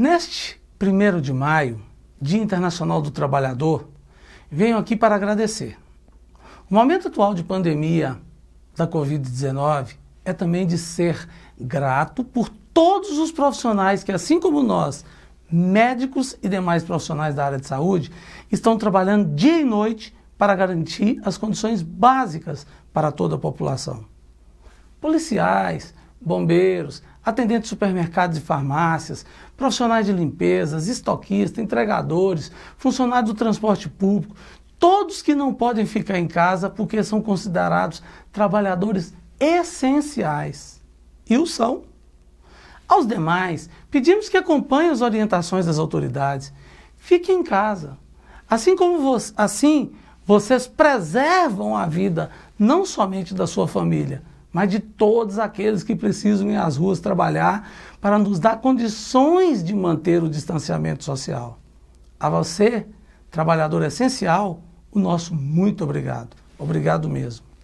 Neste 1 de maio, Dia Internacional do Trabalhador, venho aqui para agradecer. O momento atual de pandemia da Covid-19 é também de ser grato por todos os profissionais que, assim como nós, médicos e demais profissionais da área de saúde, estão trabalhando dia e noite para garantir as condições básicas para toda a população. Policiais, bombeiros, atendentes de supermercados e farmácias, profissionais de limpezas, estoquistas, entregadores, funcionários do transporte público, todos que não podem ficar em casa porque são considerados trabalhadores essenciais. E o são. Aos demais, pedimos que acompanhem as orientações das autoridades. Fiquem em casa. Assim como vo assim, vocês preservam a vida não somente da sua família, mas de todos aqueles que precisam ir às ruas trabalhar para nos dar condições de manter o distanciamento social. A você, trabalhador essencial, o nosso muito obrigado. Obrigado mesmo.